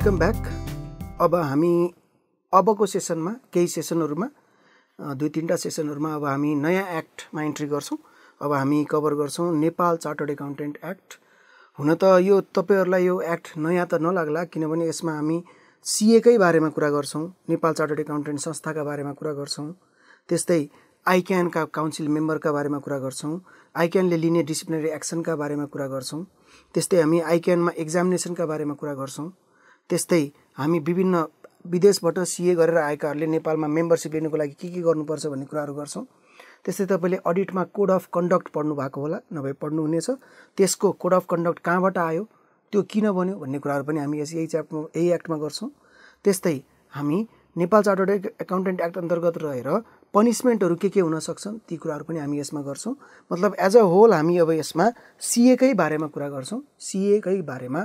Welcome back अब हामी अबको सेसनमा केही सेसनहरूमा दुई तिनवटा सेसनहरूमा अब हामी नयाँ एक्टमा इन्ट्री गर्छौँ अब हामी कभर गर्छौँ नेपाल चार्टर्ड एकाउन्टेन्ट एक्ट हुन त यो तपाईँहरूलाई यो एक्ट नयाँ त नलाग्ला किनभने यसमा हामी सिएकै बारेमा कुरा गर्छौँ नेपाल चार्टर्ड एकाउन्टेन्ट संस्थाका बारेमा कुरा गर्छौँ त्यस्तै आइक्यानका काउन्सिल मेम्बरका बारेमा कुरा गर्छौँ आइक्यानले लिने डिसिप्लिनरी एक्सनका बारेमा कुरा गर्छौँ त्यस्तै हामी आइक्यानमा एक्जामिनेसनका बारेमा कुरा गर्छौँ त्यस्तै हामी विभिन्न विदेशबाट सिए गरेर आएकाहरूले नेपालमा मेम्बरसिप लिनुको लागि के के गर्नुपर्छ भन्ने कुराहरू गर्छौँ त्यस्तै तपाईँले अडिटमा कोड अफ कन्डक्ट पढ्नु भएको होला नभए पढ्नुहुनेछ त्यसको कोड अफ कन्डक्ट कहाँबाट आयो त्यो किन बन्यो भन्ने कुराहरू पनि हामी यस यही च्याप्टरमा यही एक्टमा गर्छौँ त्यस्तै हामी नेपाल चार्टर्ड एकाउन्टेन्ट एक्ट अन्तर्गत रहेर पनिसमेन्टहरू के के हुनसक्छन् ती कुराहरू पनि हामी यसमा गर्छौँ मतलब एज अ होल हामी अब यसमा सिएकै बारेमा कुरा गर्छौँ सिएकै बारेमा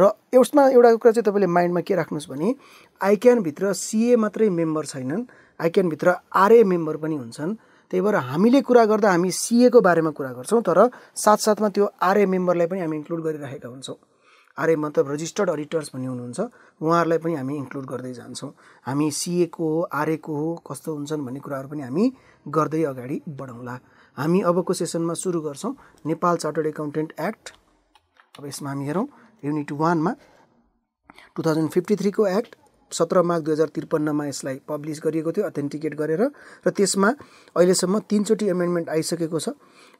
र यसमा एउटा कुरा चाहिँ तपाईँले माइन्डमा के राख्नुहोस् भने आइक्यानभित्र सिए मात्रै मेम्बर छैनन् आइक्यानभित्र आरए मेम्बर पनि हुन्छन् त्यही भएर हामीले कुरा गर्दा हामी सिएको बारेमा कुरा गर्छौँ तर साथसाथमा त्यो आरए मेम्बरलाई पनि हामी इन्क्लुड गरिराखेका हुन्छौँ आरए मतलब रजिस्टर्ड अडिटर्स भन्ने हुनुहुन्छ उहाँहरूलाई पनि हामी इन्क्लुड गर्दै जान्छौँ हामी सिएको हो आरएको हो कस्तो हुन्छन् भन्ने कुराहरू पनि हामी गर्दै अगाडि बढाउँला हामी अबको सेसनमा सुरु गर्छौँ नेपाल चार्टर्ड एकाउन्टेन्ट एक्ट अब यसमा हामी हेरौँ युनिट वानमा टु थाउजन्ड फिफ्टी थ्रीको एक्ट सत्र मार्च दुई हजार त्रिपन्नमा यसलाई पब्लिस गरिएको थियो अथेन्टिकेट गरेर र त्यसमा अहिलेसम्म तिनचोटि एमेन्डमेन्ट आइसकेको छ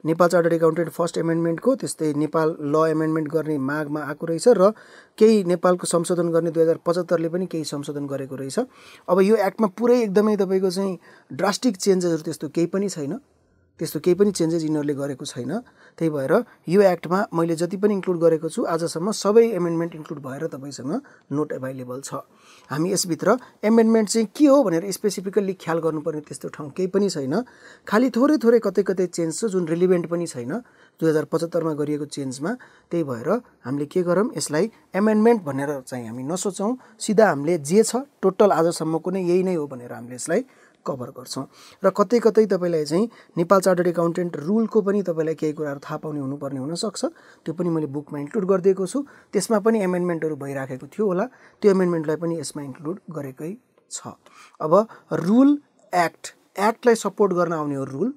नेपाल चार्टर्ड एकाउन्टेन्ट फर्स्ट एमेन्डमेन्टको त्यस्तै नेपाल ल एमेन्डमेन्ट गर्ने मागमा आएको रहेछ र केही नेपालको संशोधन गर्ने दुई हजार पचहत्तरले पनि केही संशोधन गरेको रहेछ अब यो एक्टमा पुरै एकदमै तपाईँको चाहिँ ड्रास्टिक चेन्जेसहरू त्यस्तो केही पनि छैन त्यस्तो केही पनि चेन्जेस यिनीहरूले गरेको छैन त्यही भएर यो एक्टमा मैले जति पनि इन्क्लुड गरेको छु आजसम्म सबै एमेन्डमेन्ट इन्क्लुड भएर तपाईँसँग नोट एभाइलेबल छ हामी यसभित्र एमेन्डमेन्ट चाहिँ के हो भनेर स्पेसिफिकल्ली ख्याल गर्नुपर्ने त्यस्तो ठाउँ केही पनि छैन खालि थोरै थोरै कतै कतै चेन्ज छ जुन रिलिभेन्ट पनि छैन दुई हजार पचहत्तरमा गरिएको चेन्जमा त्यही भएर हामीले के गरौँ यसलाई एमेन्डमेन्ट भनेर चाहिँ हामी नसोचौँ सिधा हामीले जे छ टोटल आजसम्मको नै यही नै हो भनेर हामीले यसलाई कभर गर्छौँ र कतै कतै तपाईँलाई चाहिँ नेपाल चार्टर्ड एकाउन्टेन्ट रुलको पनि तपाईँलाई केही कुराहरू थाहा पाउने हुनुपर्ने हुनसक्छ त्यो पनि मैले बुकमा इन्क्लुड गरिदिएको छु त्यसमा पनि एमेन्डमेन्टहरू भइराखेको थियो होला त्यो एमेन्डमेन्टलाई पनि यसमा इन्क्लुड गरेकै छ अब रुल एक्ट एक्टलाई सपोर्ट गर्न आउने हो रुल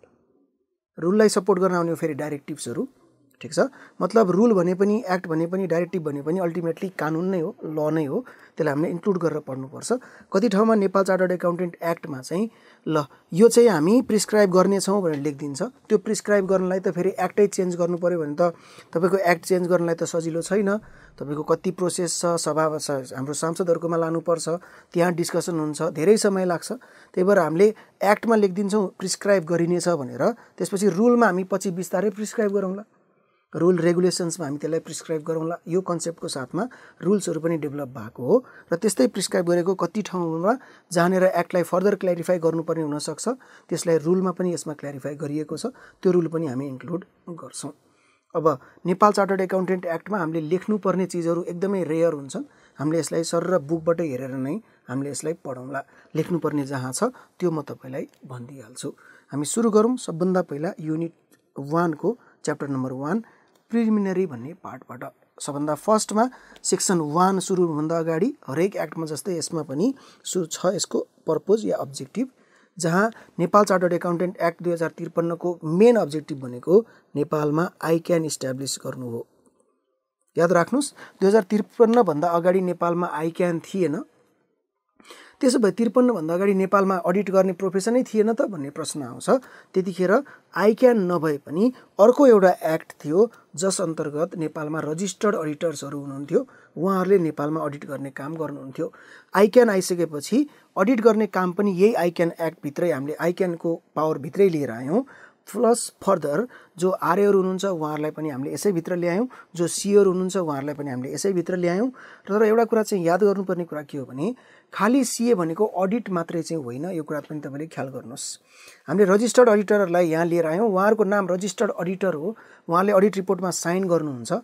रुललाई सपोर्ट गर्न आउने हो फेरि डाइरेक्टिभ्सहरू ठिक छ मतलब रुल भने पनि एक्ट भने पनि डाइरेक्टिभ भने पनि अल्टिमेटली कानुन नै हो ल नै हो त्यसलाई हामीले इन्क्लुड गरेर पढ्नुपर्छ कति ठाउँमा नेपाल चार्टर्ड एकाउन्टेन्ट एक्टमा चाहिँ ल यो चाहिँ हामी प्रिस्क्राइब गर्नेछौँ भनेर लेखिदिन्छ त्यो प्रिस्क्राइब गर्नलाई त फेरि एक्टै चेन्ज गर्नु पऱ्यो भने त तपाईँको एक्ट चेन्ज गर्नलाई त सजिलो छैन तपाईँको कति प्रोसेस छ सभा हाम्रो सांसदहरूकोमा लानुपर्छ त्यहाँ डिस्कसन हुन्छ धेरै समय लाग्छ त्यही भएर हामीले एक्टमा लेखिदिन्छौँ प्रिस्क्राइब गरिनेछ भनेर त्यसपछि रुलमा हामी पछि बिस्तारै प्रिस्क्राइब गरौँला रुल रेगुलेसन्समा हामी त्यसलाई प्रिस्क्राइब गरौँला यो कन्सेप्टको साथमा रुल्सहरू पनि डेभलप भएको हो र त्यस्तै प्रिस्क्राइब गरेको कति ठाउँमा जहाँनिर एक्टलाई फर्दर क्ल्यारिफाई गर्नुपर्ने हुनसक्छ त्यसलाई रुलमा पनि यसमा क्ल्यारिफाई गरिएको छ त्यो रुल पनि हामी इन्क्लुड गर्छौँ अब नेपाल चार्टर्ड एकाउन्टेन्ट एक्टमा हामीले लेख्नुपर्ने चिजहरू एकदमै रेयर हुन्छन् हामीले यसलाई सर र बुकबाट हेरेर नै हामीले यसलाई पढौँला लेख्नुपर्ने जहाँ छ त्यो म तपाईँलाई भनिदिइहाल्छु हामी सुरु गरौँ सबभन्दा पहिला युनिट वानको च्याप्टर नम्बर वान प्रिलिमिनरी भन्ने पार्टबाट सबभन्दा फर्स्टमा सेक्सन वान सुरु हुनुभन्दा अगाडि हरेक एक्टमा जस्तै यसमा पनि सुरु छ यसको पर्पोज या अब्जेक्टिभ जहाँ नेपाल चार्टर्ड एकाउन्टेन्ट एक्ट दुई हजार त्रिपन्नको मेन अब्जेक्टिभ भनेको नेपालमा आई क्यान इस्ट्याब्लिस गर्नु हो याद राख्नुहोस् दुई हजार त्रिपन्नभन्दा अगाडि नेपालमा आई क्यान थिएन त्यसो भए त्रिपन्नभन्दा अगाडि नेपालमा अडिट गर्ने प्रोफेसनै थिएन त भन्ने प्रश्न आउँछ त्यतिखेर आइक्यान नभए पनि अर्को एउटा एक्ट थियो जस अन्तर्गत नेपालमा रजिस्टर्ड अडिटर्सहरू हुनुहुन्थ्यो उहाँहरूले नेपालमा अडिट गर्ने काम गर्नुहुन्थ्यो आइक्यान आइसकेपछि अडिट गर्ने काम पनि यही आइक्यान एक्टभित्रै हामीले आइक्यानको पावरभित्रै लिएर आयौँ प्लस फर्दर जो आर्यर हुनुहुन्छ उहाँहरूलाई पनि हामीले यसैभित्र ल्यायौँ जो सियर हुनुहुन्छ उहाँहरूलाई पनि हामीले यसैभित्र ल्यायौँ र तर एउटा कुरा चाहिँ याद गर्नुपर्ने कुरा के हो भने खालि सिए भनेको अडिट मात्रै चाहिँ होइन यो कुरा पनि तपाईँले ख्याल गर्नुहोस् हामीले रजिस्टर्ड अडिटरहरूलाई यहाँ लिएर आयौँ उहाँहरूको नाम रजिस्टर्ड अडिटर हो उहाँले अडिट रिपोर्टमा साइन गर्नुहुन्छ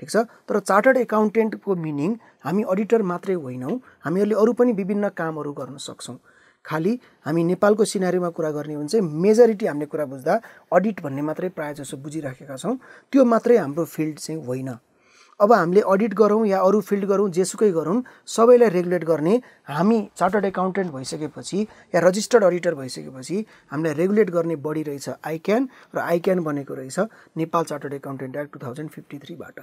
ठिक छ तर चार्टर्ड एकाउन्टेन्टको मिनिङ हामी अडिटर मात्रै होइनौँ हामीहरूले अरू पनि विभिन्न कामहरू गर्न सक्छौँ खालि हामी नेपालको सिनारीमा कुरा गर्ने हो भने चाहिँ मेजोरिटी हामीले कुरा बुझ्दा अडिट भन्ने मात्रै प्रायः जसो बुझिराखेका छौँ त्यो मात्रै हाम्रो फिल्ड चाहिँ होइन अब हामीले अडिट गरौँ या अरू फिल्ड गरौँ जेसुकै गरौँ सबैलाई रेगुलेट गर्ने हामी चार्टर्ड एकाउन्टेन्ट भइसकेपछि या रजिस्टर्ड अडिटर भइसकेपछि हामीलाई रेगुलेट गर्ने बढी रहेछ आइक्यान र आइक्यान बनेको रहेछ Nepal chartered accountant act two thousand fifty थ्रीबाट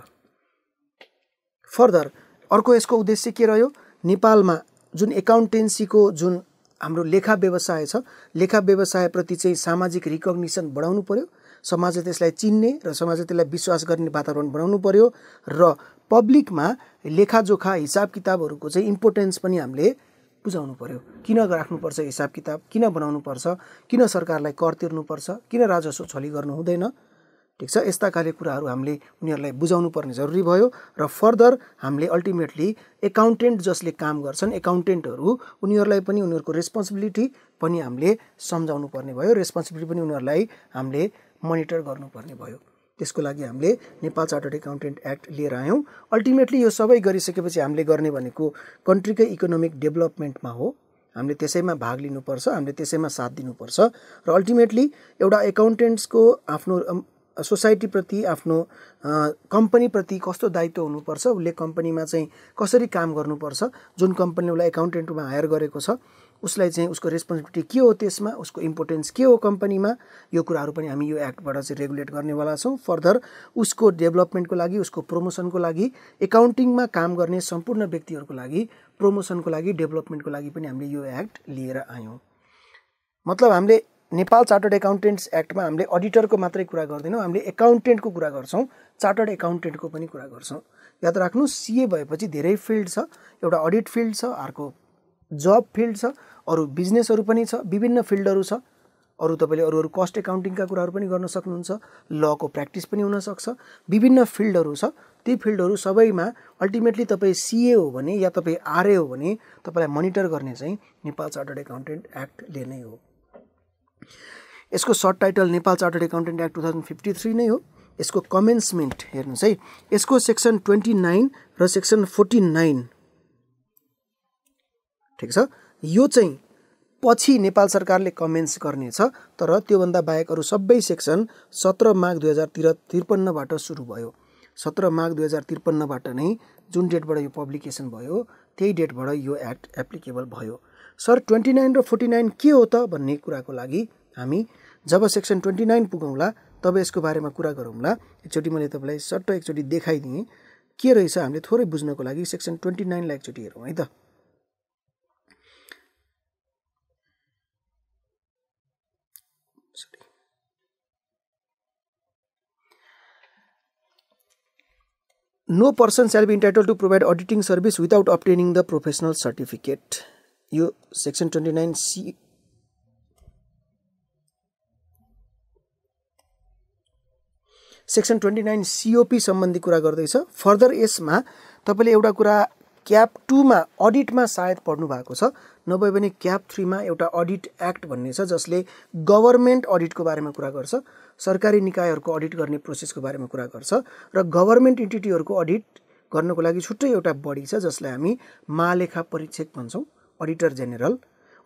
फर्दर अर्को यसको उद्देश्य के रह्यो नेपालमा जुन एकाउन्टेन्सीको जुन हाम्रो लेखा व्यवसाय छ लेखा व्यवसायप्रति चाहिँ सामाजिक रिकग्निसन बढाउनु पऱ्यो समाजले त्यसलाई चिन्ने र समाजले त्यसलाई विश्वास गर्ने वातावरण बनाउनु पऱ्यो र पब्लिकमा लेखाजोखा हिसाब किताबहरूको चाहिँ इम्पोर्टेन्स पनि हामीले बुझाउनु पऱ्यो किन राख्नुपर्छ हिसाब किताब किन बनाउनुपर्छ किन सरकारलाई कर तिर्नुपर्छ किन राजस्व छली गर्नु हुँदैन ठिक छ यस्ता खाले कुराहरू हामीले उनीहरूलाई बुझाउनु पर्ने जरुरी भयो र फर्दर हामीले अल्टिमेटली एकाउन्टेन्ट जसले काम गर्छन् एकाउन्टेन्टहरू उनीहरूलाई पनि उनीहरूको रेस्पोन्सिबिलिटी पनि हामीले सम्झाउनु पर्ने भयो रेस्पोन्सिबिलिटी पनि उनीहरूलाई हामीले मोनिटर गर्नुपर्ने भयो त्यसको लागि हामीले नेपाल चार्टर्ड एकाउन्टेन्ट एक्ट लिएर आयौँ अल्टिमेटली यो सबै गरिसकेपछि हामीले गर्ने भनेको कन्ट्रीकै इकोनोमिक डेभलपमेन्टमा हो हामीले त्यसैमा भाग लिनुपर्छ हामीले त्यसैमा साथ दिनुपर्छ र अल्टिमेटली एउटा एकाउन्टेन्ट्सको आफ्नो सोसाइटीप्रति आफ्नो कम्पनीप्रति कस्तो दायित्व हुनुपर्छ उसले कम्पनीमा चाहिँ कसरी काम गर्नुपर्छ जुन कम्पनीले उसलाई एकाउन्टेन्टमा हायर गरेको छ उसलाई चाहिँ उसको रेस्पोन्सिबिलिटी के हो त्यसमा उसको इम्पोर्टेन्स के हो कम्पनीमा यो कुराहरू पनि हामी यो एक्टबाट चाहिँ रेगुलेट गर्नेवाला छौँ फर्दर उसको डेभलपमेन्टको लागि उसको प्रमोसनको लागि एकाउन्टिङमा काम गर्ने सम्पूर्ण व्यक्तिहरूको लागि प्रमोसनको लागि डेभलपमेन्टको लागि पनि हामीले यो एक्ट लिएर आयौँ मतलब हामीले नेपाल चार्टर्ड एकाउन्टेन्ट्स एक्टमा हामीले अडिटरको मात्रै कुरा गर्दैनौँ हामीले एकाउन्टेन्टको कुरा गर्छौँ चार्टर्ड एकाउन्टेन्टको पनि कुरा गर्छौँ याद राख्नु सिए भएपछि धेरै फिल्ड छ एउटा अडिट फिल्ड छ अर्को जब फिल्ड छ अरू बिजनेसहरू पनि छ विभिन्न फिल्डहरू छ अरू तपाईँले अरू अरू कस्ट एकाउन्टिङका कुराहरू पनि गर्न सक्नुहुन्छ लको प्र्याक्टिस पनि हुनसक्छ विभिन्न फिल्डहरू छ ती फिल्डहरू सबैमा अल्टिमेटली तपाईँ सिए हो भने या तपाईँ आरए हो भने तपाईँलाई मोनिटर गर्ने चाहिँ नेपाल चार्टर्ड एकाउन्टेन्ट एक्टले नै हो यसको short title Nepal chartered accountant act two thousand fifty three नै हो यसको कमेन्समेन्ट हेर्नुहोस् है यसको सेक्सन ट्वेन्टी नाइन र सेक्सन फोर्टी नाइन ठिक छ यो चाहिँ पछि नेपाल सरकारले कमेन्स गर्नेछ तर त्योभन्दा बाहेक अरू सबै सेक्सन सत्र माघ दुई हजार तिर त्रिपन्नबाट सुरु भयो सत्र माघ दुई हजार त्रिपन्नबाट नै जुन डेटबाट यो पब्लिकेसन भयो त्यही डेटबाट यो एक्ट एप्लिकेबल भयो सर ट्वेन्टी नाइन र फोर्टी नाइन के हो त भन्ने कुराको लागि हामी जब सेक्सन ट्वेन्टी नाइन पुगौँला तब यसको बारेमा कुरा गरौँला एकचोटि मैले तपाईँलाई सट्ट एकचोटि देखाइदिएँ के रहेछ हामीले थोरै बुझ्नको लागि सेक्सन ट्वेन्टी नाइनलाई एकचोटि हेरौँ है त no person shall be to provide provide service service without the professional certificate certificate यो section twenty nine C section twenty nine COP सम्बन्धी कुरा गर्दैछ फर्दर यसमा तपाईँले एउटा कुरा क्याप टूमा अडिटमा सायद पढ्नु भएको छ नभए पनि क्याप थ्रीमा एउटा अडिट एक्ट भन्ने छ जसले गभर्मेन्ट अडिटको बारेमा कुरा गर्छ सरकारी निकायहरूको अडिट गर्ने प्रोसेसको बारेमा कुरा गर्छ र गभर्मेन्ट इन्टिटीहरूको अडिट गर्नको लागि छुट्टै एउटा बडी छ जसलाई हामी महालेखा परीक्षक भन्छौँ अडिटर जेनेरल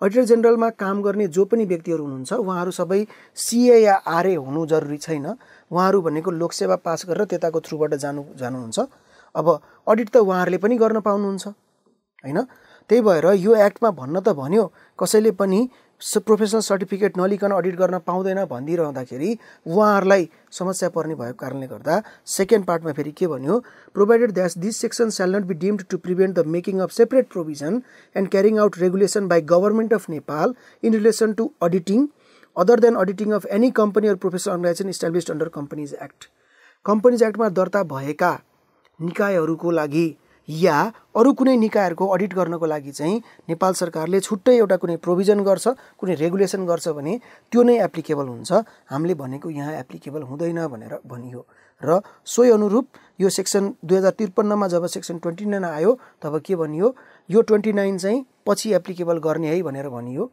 अडिटर जेनरलमा काम गर्ने जो पनि व्यक्तिहरू हुनुहुन्छ उहाँहरू सबै सिए या आरए हुनु जरुरी छैन उहाँहरू भनेको लोकसेवा पास गरेर त्यताको थ्रुबाट जानु जानुहुन्छ अब अडिट त उहाँहरूले पनि गर्न पाउनुहुन्छ होइन त्यही भएर यो एक्टमा भन्न त भन्यो कसैले पनि प्रोफेसनल सर्टिफिकेट नलिकन अडिट गर्न पाउँदैन भनिदिइरहँदाखेरि उहाँहरूलाई समस्या पर्ने भएको कारणले गर्दा सेकेन्ड पार्टमा फेरि के भन्यो provided that this section shall not be deemed to prevent the making of separate provision and carrying out regulation by government of Nepal in relation to auditing other than auditing of any company or professional organisation established under companies act companies एक्टमा दर्ता भएका निकायहरूको लागि या अरू कुनै निकायहरूको audit गर्नको लागि चाहिँ नेपाल सरकारले छुट्टै एउटा कुनै प्रोभिजन गर्छ कुनै रेगुलेसन गर्छ भने त्यो नै एप्लिकेबल हुन्छ हामीले भनेको यहाँ एप्लिकेबल हुँदैन भनेर भनियो र सोही अनुरूप यो सेक्सन दुई हजार त्रिपन्नमा जब सेक्सन ट्वेन्टी नाइन आयो तब के भनियो यो ट्वेन्टी नाइन चाहिँ पछि एप्लिकेबल गर्ने है भनेर भनियो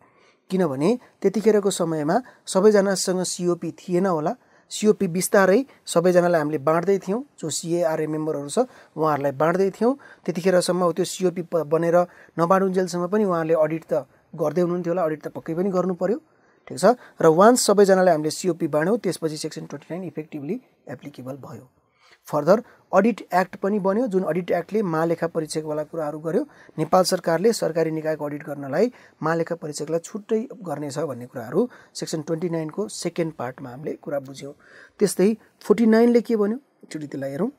किनभने त्यतिखेरको समयमा सबैजनासँग सिओपी थिएन होला सिओपी बिस्तारै सबैजनालाई हामीले बाँड्दै थियौँ जो सिएआरए मेम्बरहरू छ उहाँहरूलाई बाँड्दै थियौँ त्यतिखेरसम्म त्यो सिओपी बनेर नबाँडुन्जेलसम्म पनि उहाँहरूले अडिट त गर्दै हुनुहुन्थ्यो होला अडिट त पक्कै पनि गर्नु पऱ्यो ठिक छ र वान्स सबैजनालाई हामीले सिओपी बाँड्यौँ त्यसपछि section twenty nine effectively applicable भयो फर्दर अडिट एक्ट पनि बन्यो जुन अडिट एक्टले महालेखा परीक्षकवाला कुराहरू गर्यो नेपाल सरकारले सरकारी निकायको अडिट गर्नलाई महालेखा परीक्षकलाई छुट्टै गर्नेछ भन्ने कुराहरू सेक्सन ट्वेन्टी नाइनको सेकेन्ड पार्टमा हामीले कुरा बुझ्यौँ त्यस्तै फोर्टी नाइनले के भन्यो एकचोटि त्यसलाई हेरौँ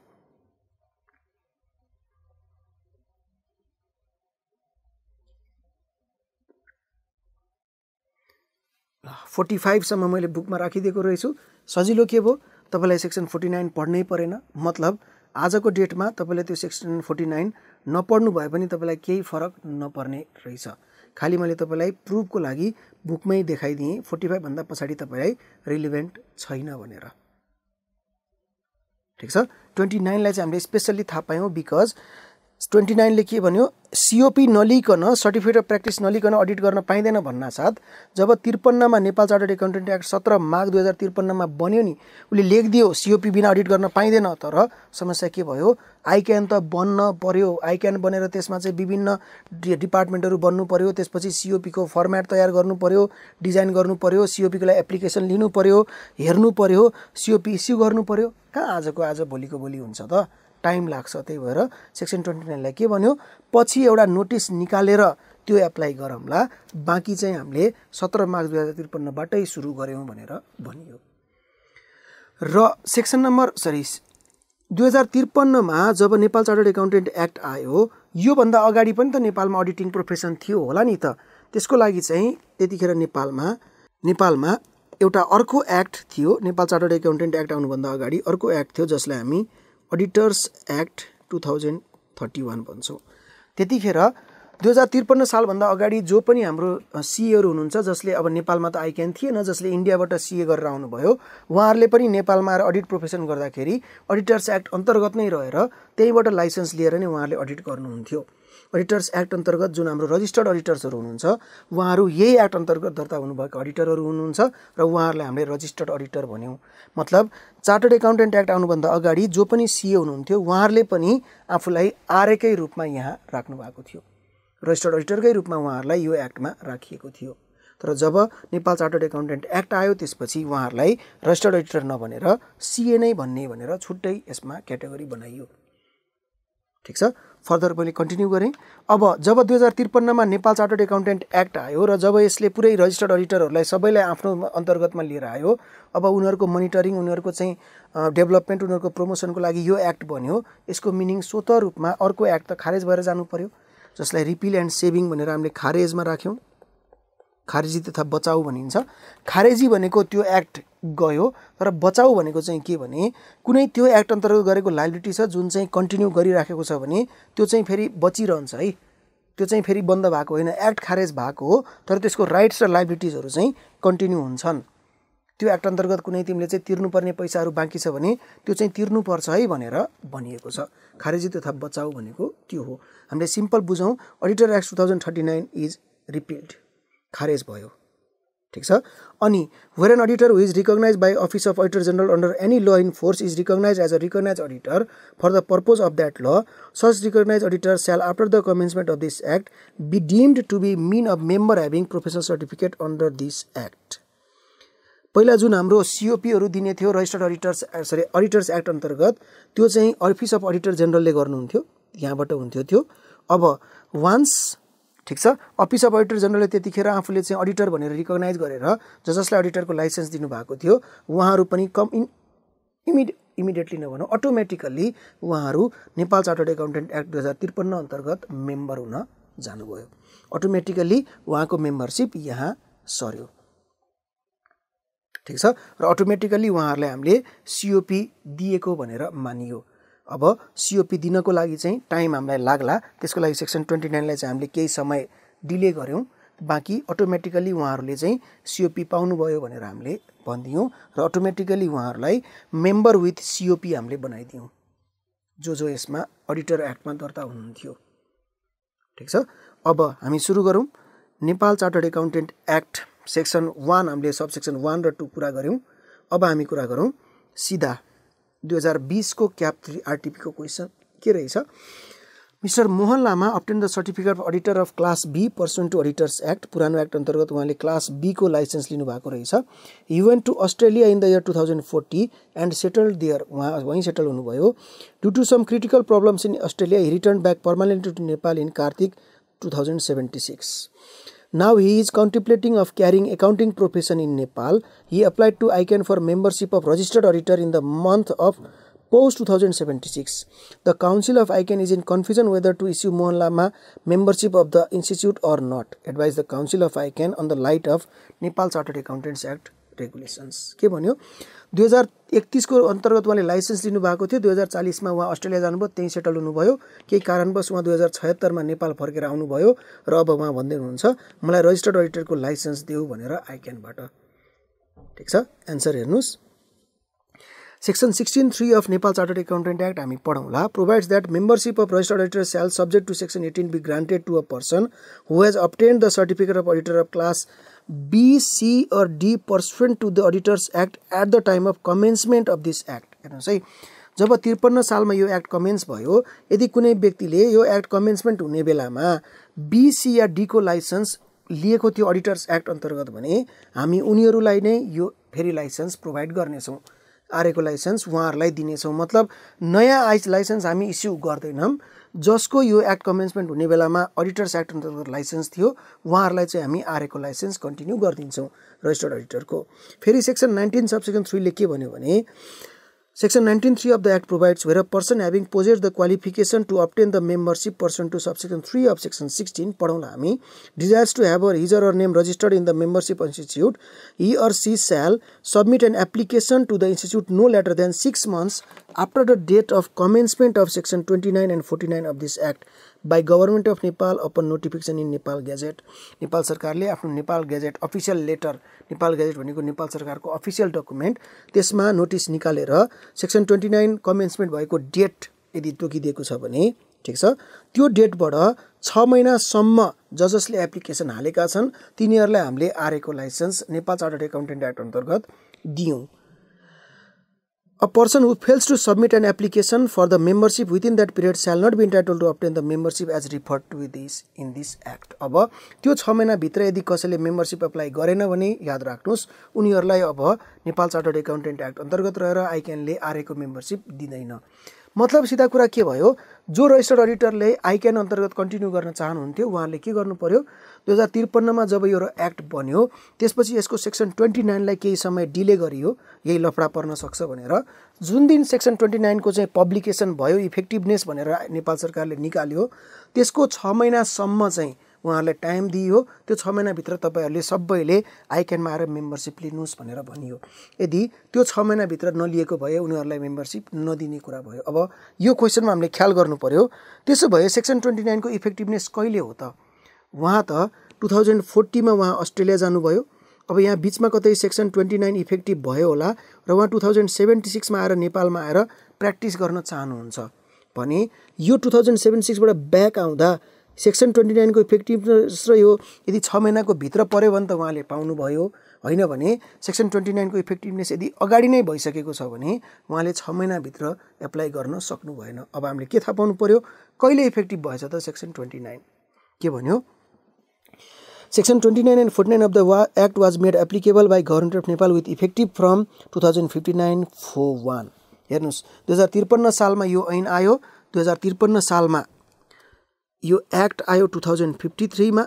फोर्टी फाइभसम्म मैले बुकमा राखिदिएको रहेछु सजिलो के भयो तपाईँलाई सेक्सन फोर्टी नाइन पढ्नै परेन मतलब आजको डेटमा तपाईँले त्यो सेक्सन फोर्टी नाइन नपढ्नु भए पनि तपाईँलाई केही फरक नपर्ने रहेछ खालि मैले तपाईँलाई प्रुफको लागि बुकमै देखाइदिएँ फोर्टी फाइभभन्दा पछाडि तपाईँलाई रिलिभेन्ट छैन भनेर ठिक छ ट्वेन्टी नाइनलाई चाहिँ हामीले स्पेसल्ली थाहा पायौँ बिकज ट्वेन्टी नाइनले के भन्यो सिओपी नलिकन सर्टिफिकेट अफ प्र्याक्टिस नलिकन अडिट गर्न पाइँदैन साथ जब त्रिपन्नमा नेपाल चार्टर्ड एकाउन्टेन्ट एक्ट सत्र माघ दुई हजार त्रिपन्नमा बन्यो नि उसले लेखिदियो सिओपी बिना अडिट गर्न पाइँदैन तर समस्या के भयो आइक्यान त बन्न पर्यो आइक्यान बनेर त्यसमा चाहिँ विभिन्न डिपार्टमेन्टहरू बन्नु पऱ्यो त्यसपछि सिओपीको फर्मेट तयार गर्नु पऱ्यो डिजाइन गर्नु पऱ्यो सिओपीको लागि एप्लिकेसन लिनु पऱ्यो हेर्नु पऱ्यो सिओपी इस्यु गर्नु पऱ्यो कहाँ आजको आज भोलिको भोलि हुन्छ त टाइम लाग्छ त्यही भएर सेक्सन ट्वेन्टी नाइनलाई के भन्यो पछि एउटा नोटिस निकालेर त्यो एप्लाई गरौँला बाँकी चाहिँ हामीले सत्र मार्च दुई हजार त्रिपन्नबाटै सुरु गऱ्यौँ भनेर भनियो र सेक्सन नम्बर सरी दुई हजार त्रिपन्नमा जब नेपाल चार्टर्ड एकाउन्टेन्ट एक्ट आयो योभन्दा अगाडि पनि त नेपालमा अडिटिङ प्रोफेसन थियो होला नि त त्यसको लागि चाहिँ त्यतिखेर नेपालमा नेपालमा एउटा अर्को एक्ट थियो नेपाल चार्टर्ड एकाउन्टेन्ट एक्ट आउनुभन्दा अगाडि अर्को एक्ट थियो जसलाई हामी auditors act two thousand thirty one भन्छौँ त्यतिखेर दुई हजार त्रिपन्न सालभन्दा अगाडि जो पनि हाम्रो सिएहरू e हुनुहुन्छ जसले अब नेपालमा त आइकेन थिएन जसले इन्डियाबाट सिए e गरेर आउनुभयो उहाँहरूले पनि नेपालमा आएर अडिट प्रोफेसन गर्दाखेरि अडिटर्स एक्ट अन्तर्गत नै रहेर त्यहीँबाट लाइसेन्स लिएर नै उहाँहरूले अडिट गर्नुहुन्थ्यो अडिटर्स एक्ट अन्तर्गत जुन हाम्रो रजिस्टर्ड अडिटर्सहरू हुनुहुन्छ उहाँहरू यही एक्ट अन्तर्गत दर्ता हुनुभएको अडिटरहरू हुनुहुन्छ र उहाँहरूलाई हामीले रजिस्टर्ड अडिटर भन्यौँ मतलब चार्टर्ड एकाउन्टेन्ट एक्ट आउनुभन्दा अगाडि जो पनि सिए e हुनुहुन्थ्यो उहाँहरूले पनि आफूलाई आरएकै रूपमा यहाँ राख्नु भएको थियो रजिस्टर्ड अडिटरकै रूपमा उहाँहरूलाई यो एक्टमा राखिएको थियो तर जब नेपाल चार्टर्ड एकाउन्टेन्ट एक्ट आयो त्यसपछि उहाँहरूलाई रजिस्टर्ड अडिटर नभनेर सिए नै भन्ने भनेर छुट्टै यसमा क्याटेगोरी बनाइयो ठिक छ फर्दर मैले कन्टिन्यू गरेँ अब जब दुई हजार त्रिपन्नमा नेपाल चार्टर्ड एकाउन्टेन्ट एक्ट आयो र जब यसले पुरै रजिस्टर्ड अडिटरहरूलाई सबैलाई आफ्नो अन्तर्गतमा लिएर आयो अब उनीहरूको मोनिटरिङ उनीहरूको चाहिँ डेभलपमेन्ट उनीहरूको प्रमोसनको लागि यो एक्ट बन्यो यसको मिनिङ स्वतः रूपमा अर्को एक्ट त खारेज भएर जानु पर्यो जसलाई रिपिल एन्ड सेभिङ भनेर हामीले खारेजमा राख्यौँ खारेजी तथा बचाउ भनिन्छ खारेजी भनेको त्यो एक्ट गयो तर बचाउ भनेको चाहिँ के भने कुनै त्यो एक्ट अन्तर्गत गरेको लाइबिलिटी छ जुन चाहिँ कन्टिन्यू गरिराखेको छ भने त्यो चाहिँ फेरि बचिरहन्छ है त्यो चाहिँ फेरि बन्द भएको होइन एक्ट खारेज भएको हो तर त्यसको राइट्स र लाइबिलिटिजहरू चाहिँ कन्टिन्यू हुन्छन् त्यो एक्ट अन्तर्गत कुनै तिमीले चाहिँ तिर्नुपर्ने पैसाहरू बाँकी छ भने त्यो चाहिँ तिर्नुपर्छ है भनेर भनिएको छ खारेजी तथा बचाउ भनेको त्यो हो हामीले सिम्पल बुझौँ auditor act two thousand thirty nine is repealed खारेज भयो ठिक छ अनि where an auditor who is recognise by office of auditor general under any law in force is recognise as a recognise auditor for the purpose of that law such recognise auditor shall after the commencement of this act be deemed to be mean of member having professional certificate under this act पहिला जुन हाम्रो सिओपीहरू दिने थियो registered auditors sorry auditors act अन्तर्गत त्यो चाहिँ office of auditor जेनरलले गर्नुहुन्थ्यो यहाँबाट हुन्थ्यो त्यो अब वान्स ठिक छ अफिस अफ अडिटर जनरलले त्यतिखेर आफूले चाहिँ अडिटर भनेर रिकगनाइज गरेर ज जसलाई अडिटरको लाइसेन्स दिनुभएको थियो उहाँहरू पनि कम इन इमिड इमिडिएटली नभनौँ अटोमेटिकल्ली उहाँहरू नेपाल चार्टर्ड एकाउन्टेन्ट एक्ट दुई हजार त्रिपन्न अन्तर्गत मेम्बर हुन जानुभयो अटोमेटिकल्ली उहाँको मेम्बरसिप यहाँ सर्यो ठिक छ र अटोमेटिकल्ली उहाँहरूलाई हामीले सिओपी दिएको भनेर मानियो अब सिओपी दिनको लागि चाहिँ टाइम हामीलाई लाग्ला त्यसको लागि सेक्सन ट्वेन्टी नाइनलाई चाहिँ हामीले केही समय डिले गऱ्यौँ बाँकी अटोमेटिकली उहाँहरूले चाहिँ सिओपी पाउनुभयो भनेर हामीले भनिदियौँ र अटोमेटिकली उहाँहरूलाई मेम्बर विथ सिओपी हामीले बनाइदियौँ जो जो यसमा अडिटर एक्टमा दर्ता हुनुहुन्थ्यो ठिक छ अब हामी सुरु गरौँ Nepal chartered accountant act section one हामीले सब सेक्सन वान र टू कुरा गऱ्यौँ अब हामी कुरा गरौँ सिधा दुई हजार बिसको क्याप थ्री आरटिपीको क्वेसन के रहेछ mister Mohan Lama obtain the certificate of auditor of class B person to auditors act पुरानो एक्ट अन्तर्गत उहाँले क्लास बीको लाइसेन्स लिनुभएको रहेछ went to Australia in the year two thousand forty and settled there उहाँ वहीँ सेटल हुनुभयो due to some critical problems in Australia he return back permanent to Nepal in Kartik two thousand seventy six Now he is contemplating of carrying accounting profession in Nepal. He applied to ICANN for membership of registered auditor in the month of post 2076. The Council of ICANN is in confusion whether to issue Mohan Lama membership of the institute or not. Advise the Council of ICANN on the light of Nepal Chartered Accountants Act regulations. दुई हजार एकतिसको अन्तर्गत उहाँले licence लिनुभएको थियो दुई हजार चालिसमा उहाँ Australia जानुभयो त्यहीँ सेटल हुनुभयो केही कारणवश उहाँ दुई हजार छयत्तरमा नेपाल फर्केर आउनुभयो र अब उहाँ भन्दै हुनुहुन्छ मलाई रजिस्टर्ड अडिटरको लाइसेन्स देऊ भनेर आइक्यानबाट ठिक छ एन्सर हेर्नुहोस् section sixteen three of Nepal chartered accountant act हामी पढौँला provides that membership of registered auditor shall subject to section eighteen be granted to a person who has obtain the certificate of auditor of class B C or D pursuant to the auditors act at the time of commencement of this act हेर्नुहोस् है जब त्रिपन्न सालमा यो act Cummins भयो यदि कुनै व्यक्तिले यो एक्ट कमेन्समेन्ट हुने बेलामा बिसी या डीको लाइसेन्स लिएको थियो अडिटर्स एक्ट अन्तर्गत भने हामी उनीहरूलाई नै यो फेरि लाइसेन्स प्रोभाइड गर्नेछौँ आरएको लाइसेन्स उहाँहरूलाई दिनेछौँ मतलब नयाँ आइस लाइसेन्स हामी इस्यु गर्दैनौँ जसको यो एक्ट कमेन्समेन्ट हुने बेलामा अडिटर्स एक्ट अन्तर्गत लाइसेन्स थियो उहाँहरूलाई चाहिँ हामी आरएको लाइसेन्स कन्टिन्यू गरिदिन्छौँ रजिस्टर्ड अडिटरको फेरि सेक्सन नाइन्टिन सबसेक्सन थ्रीले के भन्यो भने Section 19.3 of the Act provides where a person having possessed the qualification to obtain the membership pursuant to subsection 3 of section 16 पढौँला desires to have her his or her name registered in the membership institute he or she shall submit an application to the institute no later than 6 months after the date of commencement of section 29 and 49 of this act by government of Nepal upon notification in Nepal gazette Nepal सरकारले आफ्नो Nepal gazette official letter Nepal gazette भनेको नेपाल सरकारको official document त्यसमा notice निकालेर section twenty nine commencement भएको date यदि तोकिदिएको छ भने ठिक छ त्यो डेटबाट छ महिनासम्म ज जसले एप्लिकेसन हालेका छन् तिनीहरूलाई हामीले आरएको licence Nepal chartered accountant act अन्तर्गत दियौँ A person who fails to submit an application for the membership within that period shall not be entitled to obtain the membership as referred to this in this act. अब त्यो छ महिनाभित्र यदि कसैले membership apply गरेन भने याद राख्नुहोस् उनीहरूलाई अब नेपाल चार्टर्ड एकाउन्टेन्ट एक्ट अन्तर्गत रहेर आइक्यानले आरएको मेम्बरसिप दिँदैन मतलब सिधा कुरा के भयो जो रजिस्टर्ड अडिटरले आइक्यान अन्तर्गत कन्टिन्यू गर्न चाहनुहुन्थ्यो उहाँले के गर्नु पऱ्यो दुई हजार त्रिपन्नमा जब यो एक्ट बन्यो त्यसपछि यसको सेक्सन ट्वेन्टी नाइनलाई केही समय डिले गरियो यही लफडा पर्न सक्छ भनेर जुन दिन सेक्सन ट्वेन्टी नाइनको चाहिँ पब्लिकेसन भयो इफेक्टिभनेस भनेर नेपाल सरकारले निकाल्यो त्यसको छ महिनासम्म चाहिँ उहाँहरूलाई टाइम दिइयो त्यो छ महिनाभित्र तपाईँहरूले सबैले क्यान आएर मेम्बरसिप लिनुहोस् भनेर भनियो यदि त्यो छ महिनाभित्र नलिएको भए उनीहरूलाई मेम्बरसिप नदिने कुरा भयो अब यो क्वेसनमा हामीले ख्याल गर्नु पऱ्यो त्यसो भए सेक्सन ट्वेन्टी नाइनको इफेक्टिभनेस कहिले हो त उहाँ त टु थाउजन्ड फोर्टीमा उहाँ अस्ट्रेलिया जानुभयो अब यहाँ बिचमा कतै सेक्सन ट्वेन्टी नाइन इफेक्टिभ भयो होला र उहाँ टु थाउजन्ड सेभेन्टी सिक्समा आएर नेपालमा आएर प्र्याक्टिस गर्न चाहनुहुन्छ भने यो टु थाउजन्ड सेभेन्टी सिक्सबाट ब्याक आउँदा सेक्सन ट्वेन्टी नाइनको इफेक्टिभनेस र यो यदि छ महिनाको भित्र पऱ्यो भने त उहाँले पाउनुभयो होइन भने सेक्सन ट्वेन्टी नाइनको इफेक्टिभनेस यदि अगाडि नै भइसकेको छ भने उहाँले छ महिनाभित्र एप्लाई गर्न सक्नु भएन अब हामीले के थाहा पाउनु पऱ्यो कहिले इफेक्टिभ भएछ त सेक्सन ट्वेन्टी नाइन के भन्यो section twenty nine and forty nine of the वा act was made applicable by government of Nepal with effective from two thousand fifty nine four one हेर्नुहोस् दुई हजार त्रिपन्न सालमा यो ऐन आयो दुई हजार त्रिपन्न सालमा यो एक्ट आयो टु थाउजन्ड फिफ्टी थ्रीमा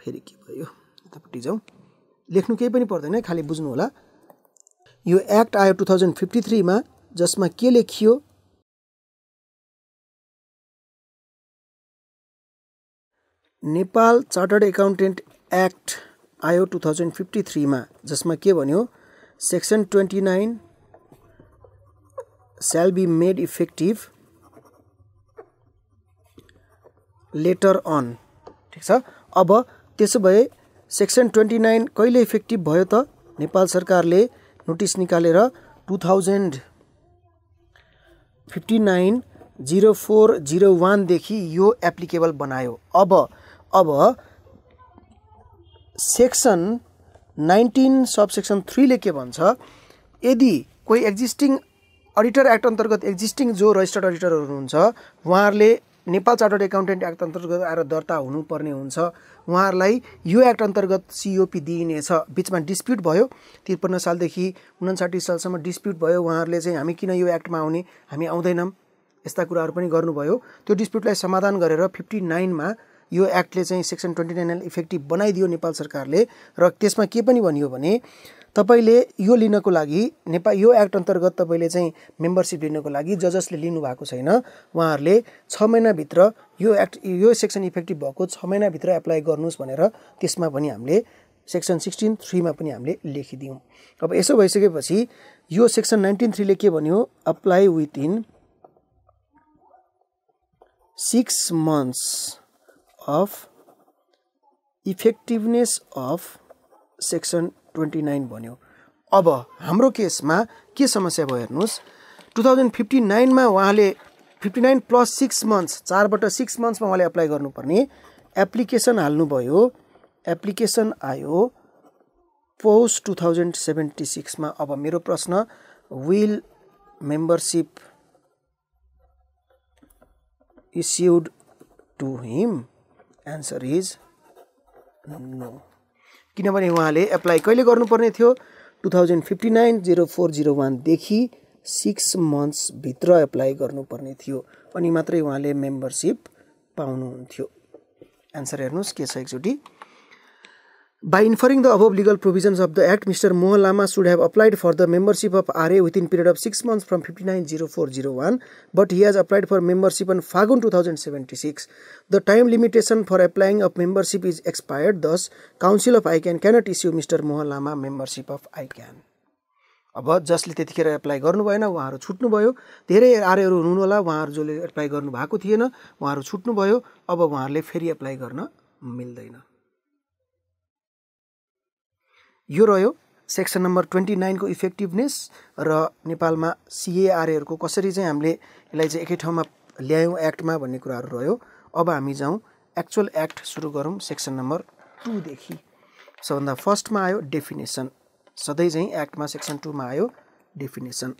फेरि के भयो यतापट्टि जाउँ लेख्नु केही पनि पर्दैन खालि बुझ्नु होला यो एक्ट आयो टु थाउजन्ड फिफ्टी थ्रीमा जसमा के लेखियो नेपाल चार्टर्ड एकाउन्टेन्ट एक्ट आयो टु थाउजन्ड फिफ्टी थ्रीमा जसमा के भन्यो section twenty nine shall be made effective later on ठिक छ अब त्यसो भए सेक्सन ट्वेन्टी नाइन कहिले इफेक्टिभ भयो त नेपाल सरकारले नोटिस निकालेर two thousand fifty nine zero four zero वानदेखि यो एप्लिकेबल बनायो अब अब सेक्सन नाइन्टिन सब सेक्सन थ्रीले के भन्छ यदि कोही एक्जिस्टिङ अडिटर एक्ट अन्तर्गत एक्जिस्टिङ जो रजिस्टर्ड अडिटरहरू हुनुहुन्छ उहाँहरूले नेपाल चार्टर्ड एकाउन्टेन्ट एक्ट अन्तर्गत आएर दर्ता हुनुपर्ने हुन्छ उहाँहरूलाई यो एक्ट अन्तर्गत सिओपी e दिइनेछ बिचमा डिस्प्युट भयो त्रिपन्न सालदेखि उन्साठी सालसम्म डिस्प्युट भयो उहाँहरूले चाहिँ हामी किन यो एक्टमा आउने हामी आउँदैनौँ यस्ता कुराहरू पनि गर्नुभयो त्यो डिस्प्युटलाई समाधान गरेर फिफ्टी नाइनमा यो एक्टले चाहिँ सेक्सन ट्वेन्टी नाइनलाई इफेक्टिभ बनाइदियो नेपाल सरकारले र त्यसमा के पनि भनियो भने तपाईँले यो लिनको लागि नेपाल यो एक्ट अन्तर्गत तपाईँले चाहिँ मेम्बरसिप लिनको लागि ज लिनु भएको छैन उहाँहरूले छ महिनाभित्र यो एक्ट यो सेक्सन इफेक्टिभ भएको छ महिनाभित्र एप्लाई गर्नुहोस् भनेर त्यसमा पनि हामीले सेक्सन सिक्सटिन थ्रीमा पनि हामीले लेखिदियौँ अब यसो भइसकेपछि यो सेक्सन नाइन्टिन थ्रीले के भन्यो apply within six months of effectiveness of section twenty nine भन्यो अब हाम्रो केसमा के समस्या भयो हेर्नुहोस् टु थाउजन्ड फिफ्टी नाइनमा उहाँले fifty nine plus six months चारबाट सिक्स मन्थ्समा उहाँले एप्लाई गर्नुपर्ने एप्लिकेसन हाल्नुभयो एप्लिकेसन आयो पोस्ट टु थाउजन्ड सेभेन्टी सिक्समा अब मेरो प्रश्न will membership issued to him answer is no किनभने उहाँले एप्लाई कहिले गर्नुपर्ने थियो two thousand fifty nine zero four zero वानदेखि सिक्स मन्थ्सभित्र एप्लाई गर्नुपर्ने थियो अनि मात्रै उहाँले मेम्बरसिप पाउनुहुन्थ्यो एन्सर हेर्नुहोस् के छ एकचोटि By inferring the above legal provisions of the Act, Mr. Mohan Lama should have applied for the membership of RA within period of 6 months from 590401, but he has applied for membership on Fagun 2076. The time limitation for applying of membership is expired, thus Council of ICANN cannot issue Mr. Mohan Lama membership of ICANN. अब जसले त्यतिखेर apply गर्नु भएन उहाँहरू छुट्नुभयो धेरै आर्यहरू हुनुहुनुहोला उहाँहरू जसले apply गर्नुभएको थिएन उहाँहरू छुट्नुभयो अब उहाँहरूले फेरि एप्लाई गर्न मिल्दैन यो रह्यो सेक्सन नम्बर ट्वेन्टी नाइनको इफेक्टिभनेस र नेपालमा सिएआरएहरूको कसरी चाहिँ हामीले यसलाई चाहिँ एकै ठाउँमा ल्यायौँ एक्टमा भन्ने कुराहरू रह्यो अब हामी जाउँ एक्चुअल एक्ट सुरु गरौँ सेक्सन नम्बर टूदेखि सबभन्दा फर्स्टमा आयो डेफिनेसन सधैँ चाहिँ एक्टमा सेक्सन टूमा आयो डेफिनेसन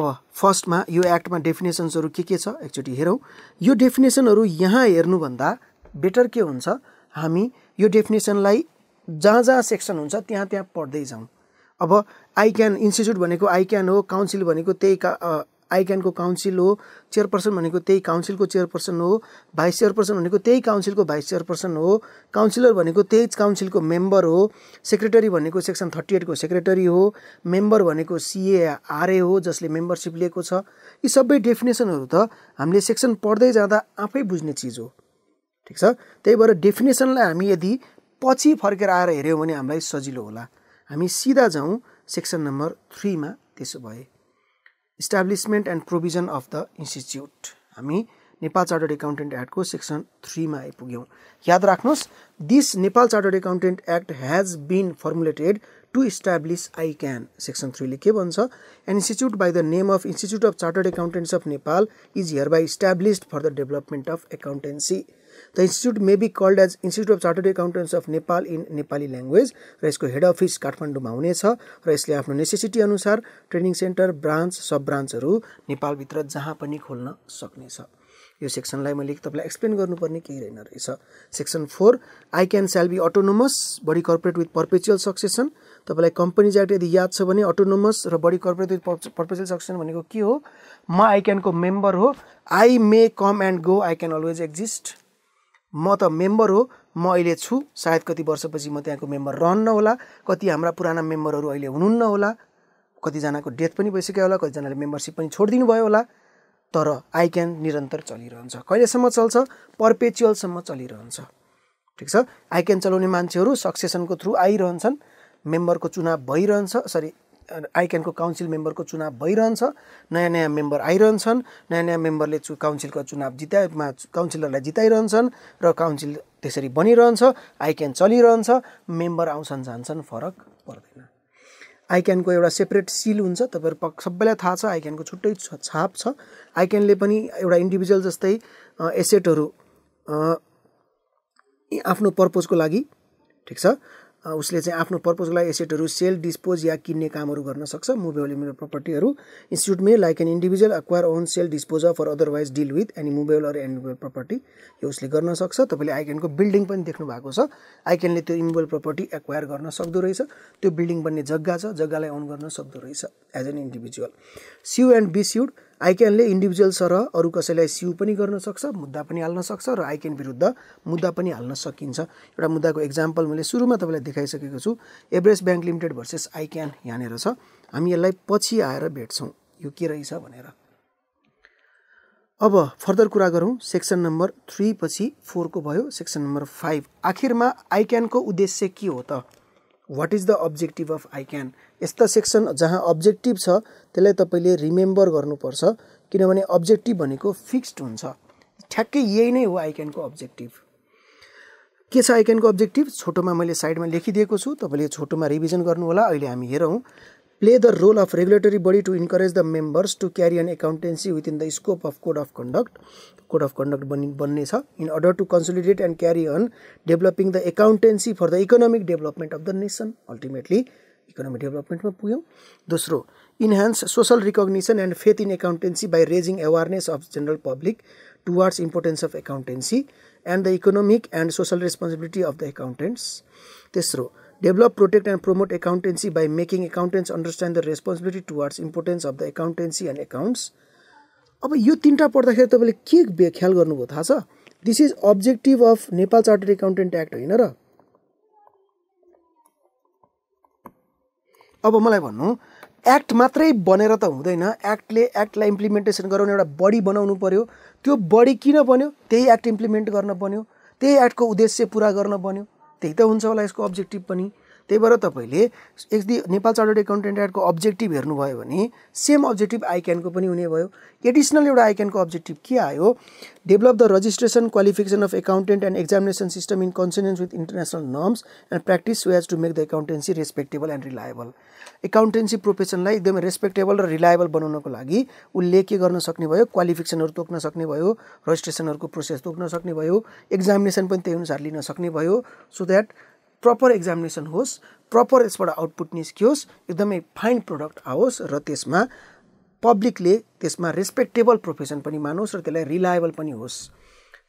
अब फर्स्टमा यो एक्टमा डेफिनेसन्सहरू के के छ एकचोटि हेरौँ यो डेफिनेसनहरू यहाँ हेर्नुभन्दा बेटर के हुन्छ हामी यो डेफिनेसनलाई जहाँ जहाँ सेक्सन हुन्छ त्यहाँ त्यहाँ पढ्दै जाउँ अब आई क्यान इन्स्टिच्युट भनेको आई क्यान हो काउन्सिल भनेको त्यही का आई क्यानको काउन्सिल हो चेयरपर्सन भनेको त्यही काउन्सिलको चेयरपर्सन हो भाइस चेयरपर्सन भनेको त्यही काउन्सिलको भाइस चेयरपर्सन हो काउन्सिलर भनेको त्यही काउन्सिलको मेम्बर हो सेक्रेटरी भनेको सेक्सन थर्टी एटको सेक्रेटरी हो मेम्बर भनेको आरए हो जसले मेम्बरसिप लिएको छ यी सबै डेफिनेसनहरू त हामीले सेक्सन पढ्दै जाँदा आफै बुझ्ने चिज हो ठिक छ त्यही भएर डेफिनेसनलाई हामी यदि पछि फर्केर आएर हेऱ्यौँ भने हामीलाई सजिलो होला हामी सिधा जाउँ सेक्सन नम्बर थ्रीमा त्यसो भए establishment and provision of the institute हामी नेपाल चार्टर्ड एकाउन्टेन्ट एक्टको सेक्सन थ्रीमा आइपुग्यौँ याद राख्नुहोस् this Nepal chartered accountant act has been formulated to establish ICAN section थ्रीले के भन्छ an institute by the name of institute of chartered accountants of Nepal is hereby established for the development of accountancy the institute may be called as institute of chartered accountants of Nepal in Nepali language र यसको head office काठमाडौँमा हुनेछ र यसले आफ्नो necessity अनुसार training centre branch sub ब्रान्चहरू नेपालभित्र जहाँ पनि खोल्न सक्नेछ यो सेक्सनलाई मैले तपाईँलाई एक्सप्लेन गर्नुपर्ने केही रहेन रहेछ section four ICAN shall be autonomous body corporate with perpetual succession तपाईँलाई कम्पनीज एक्ट यदि याद छ भने अटोनोमस र body corporate with perpetual succession भनेको के हो म आई क्यानको मेम्बर हो I may come and go ICAN always exist म त मेम्बर हो म अहिले छु सायद कति वर्षपछि म त्यहाँको मेम्बर रहन्न होला कति हाम्रा पुराना मेम्बरहरू अहिले हुनुहुन्न होला कतिजनाको डेथ पनि भइसक्यो होला कतिजनाले मेम्बरसिप पनि छोडिदिनु भयो होला तर आई क्यान निरन्तर चलिरहन्छ कहिलेसम्म चल्छ पर्पेचुअलसम्म चलिरहन्छ ठिक छ आई क्यान चलाउने मान्छेहरू सक्सेसनको थ्रु आइरहन्छन् मेम्बरको चुनाव भइरहन्छ सरी आइकेनको काउन्सिल मेम्बरको चुनाव भइरहन्छ नयाँ नयाँ मेम्बर आइरहन्छन् नयाँ नयाँ मेम्बरले चु काउन्सिलको चुनाव जिता काउन्सिलरलाई जिताइरहन्छन् र काउन्सिल त्यसरी बनिरहन्छ आइकेन चलिरहन्छ मेम्बर आउँछन् जान्छन् फरक पर्दैन आइक्यानको एउटा सेपरेट सिल हुन्छ तपाईँहरू पक् सबैलाई थाहा छ आइक्यानको छुट्टै छाप छ आइकेनले पनि एउटा इन्डिभिजुअल जस्तै एसेटहरू आफ्नो पर्पोजको लागि ठिक छ उसले चाहिँ आफ्नो पर्पजको लागि एसेटहरू सेल डिस्पोज या किन्ने कामहरू गर्न सक्छ मुभेबल इमोबल प्रपर्टीहरू may like an individual acquire own sell dispose of or otherwise deal with any movable or movable property यो उसले गर्न सक्छ तपाईँले आइकेनको बिल्डिङ पनि देख्नु भएको छ आइकेनले त्यो इमुबल प्रपर्टी एक्वायर गर्न सक्दो रहेछ त्यो बिल्डिङ बन्ने जग्गा छ जग्गालाई ओन गर्न सक्दो रहेछ as an individual sue and be sued आइक्यानले इन्डिभिजुअल सरह अरू कसैलाई सिउ पनि गर्न सक्छ मुद्दा पनि हाल्न सक्छ र आइक्यान विरुद्ध मुद्दा पनि हाल्न सकिन्छ एउटा मुद्दाको एक्जाम्पल मैले सुरुमा तपाईँलाई देखाइसकेको छु Everest bank limited versus ICAN यहाँनिर छ हामी यसलाई पछि आएर भेट्छौँ यो के रहेछ भनेर अब फर्दर कुरा गरौँ सेक्सन नम्बर थ्री पछि फोरको भयो सेक्सन नम्बर फाइभ आखिरमा आइक्यानको उद्देश्य के हो त what is the objective of ICAN यस्ता सेक्सन जहाँ अब्जेक्टिभ छ त्यसलाई तपाईँले रिमेम्बर गर्नुपर्छ किनभने अब्जेक्टिभ भनेको फिक्स्ड हुन्छ ठ्याक्कै यही नै हो आई क्यानको अब्जेक्टिभ के छ आई क्यानको अब्जेक्टिभ छोटोमा मैले साइडमा लेखिदिएको छु तपाईँले छोटोमा रिभिजन होला अहिले हामी हेरौँ play the role of regulatory body to encourage the members to carry an accountancy within the scope of code of conduct code of conduct in order to consolidate and carry on developing the accountancy for the economic development of the nation ultimately economic development dosro enhance social recognition and faith in accountancy by raising awareness of general public towards importance of accountancy and the economic and social responsibility of the accountants tesro Develop, protect and promote accountancy by making accountants understand the responsibility towards importance of the accountancy and accounts. अब यो तिनवटा पढ्दाखेरि तपाईँले के ख्याल गर्नुभयो थाहा छ this is objective of Nepal chartered accountant act होइन र अब मलाई भन्नु एक्ट मात्रै बनेर त हुँदैन एक्टले एक्टलाई इम्प्लिमेन्टेसन गराउने एउटा बडी बनाउनु पऱ्यो त्यो बडी किन बन्यो त्यही एक्ट इम्प्लिमेन्ट गर्न बन्यो त्यही एक्टको उद्देश्य पुरा गर्न बन्यो त्यही त हुन्छ होला यसको अब्जेक्टिभ पनि त्यही भएर तपाईँले यदि नेपाल चार्टर्ड एकाउन्टेन्ट एक्टको अब्जेक्टिभ हेर्नुभयो भने सेम अब्जेक्टिभ आइक्यानको पनि हुने भयो एडिसनल एउटा आइक्यानको अब्जेक्टिभ के आयो develop the registration qualification of accountant and examination system in coincidence with international norms and practice ways to make the accountancy respectable and reliable accountancy प्रोफेसनलाई एकदमै रेस्पेक्टेबल र रिलायबल बनाउनको लागि उसले के गर्न सक्ने भयो क्वालिफिकेसनहरू तोक्न सक्ने भयो रजिस्ट्रेसनहरूको प्रोसेस तोक्न सक्ने भयो एक्जामिनेसन पनि त्यही अनुसार लिन सक्ने भयो सो द्याट प्रपर एक्जामिनेसन होस् प्रपर यसबाट आउटपुट निस्कियोस् एकदमै फाइन प्रडक्ट आओस् र त्यसमा पब्लिकले त्यसमा रेस्पेक्टेबल प्रोफेसन पनि मानोस् र त्यसलाई रिलायबल पनि होस्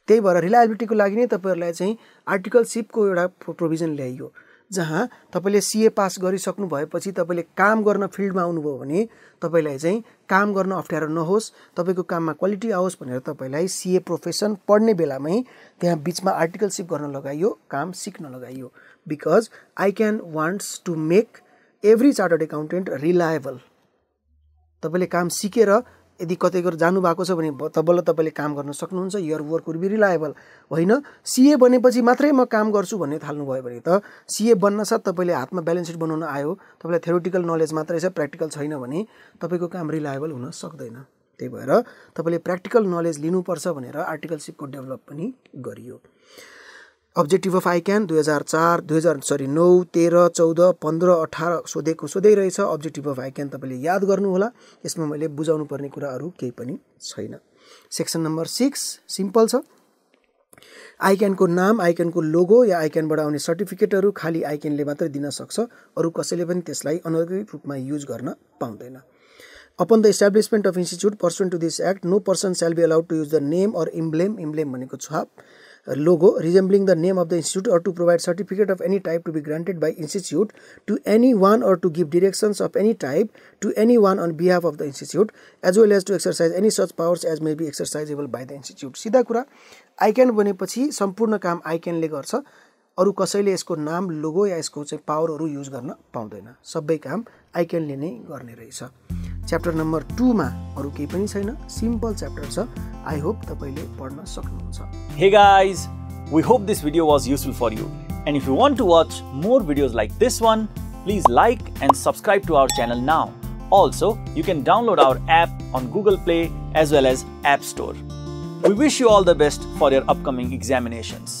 त्यही भएर रिलायबिलिटीको लागि नै तपाईँहरूलाई चाहिँ आर्टिकल आर्टिकलसिपको एउटा प्रोभिजन ल्याइयो जहाँ तपाईँले सिए पास गरिसक्नु भएपछि तपाईँले काम गर्न फिल्डमा आउनुभयो भने तपाईँलाई चाहिँ काम गर्न अप्ठ्यारो नहोस् तपाईँको काममा क्वालिटी आओस् भनेर तपाईँलाई सिए प्रोफेसन पढ्ने बेलामै त्यहाँ बिचमा आर्टिकलसिप गर्न लगाइयो काम सिक्न लगाइयो because ICAN wants to make every chartered accountant reliable तपाईँले काम सिकेर यदि कतै गरेर जानुभएको छ भने बल्ल तपाईँले काम गर्न सक्नुहुन्छ your work would be reliable होइन सिए बनेपछि मात्रै म काम गर्छु भन्ने थाल्नुभयो भने त सिए बन्नसाथ तपाईँले हातमा ब्यालेन्स सिट बनाउन आयो तपाईँलाई थ्योरिटिकल नलेज मात्रै छ प्र्याक्टिकल छैन भने तपाईँको काम रिलायबल हुन सक्दैन त्यही भएर तपाईँले प्र्याक्टिकल नलेज लिनुपर्छ भनेर आर्टिकलसिपको डेभलप पनि गरियो अब्जेक्टिभ अफ आइक्यान दुई हजार चार दुई हजार सरी नौ तेह्र चौध पन्ध्र अठार सोधेको सोधै रहेछ अब्जेक्टिभ अफ आइक्यान तपाईँले याद गर्नुहोला यसमा मैले बुझाउनु पर्ने कुराहरू केही पनि छैन सेक्सन नम्बर सिक्स सिम्पल छ आइक्यानको नाम आइक्यानको लोगो या आइक्यानबाट आउने सर्टिफिकेटहरू खालि आइक्यानले मात्रै दिन सक्छ अरू कसैले पनि त्यसलाई अनधिकृत रूपमा युज गर्न पाउँदैन upon the establishment of institute pursuant to this act no person shall be allowed to use the name or emblem emblem भनेको छाप logo resembling the name of the institute or to provide certificate of any type to be granted by institute to anyone or to give directions of any type to anyone on behalf of the institute as well as to exercise any such powers as may be exercisable by the institute सिधा कुरा आइक्यान बनेपछि सम्पूर्ण काम आइक्यानले गर्छ अरू कसैले यसको नाम लोगो या यसको चाहिँ पावरहरू युज गर्न पाउँदैन सबै काम आइकनले नै गर्ने रहेछ च्याप्टर नम्बर टूमा अरू केही पनि छैन सिम्पल च्याप्टर छ आई होप तपाईँले पढ्न सक्नुहुन्छ hey guys we hope this video was useful for you and if you want to watch more videos like this one please like and subscribe to our channel now also you can download our app on Google play as well as app store we wish you all the best for your upcoming examinations.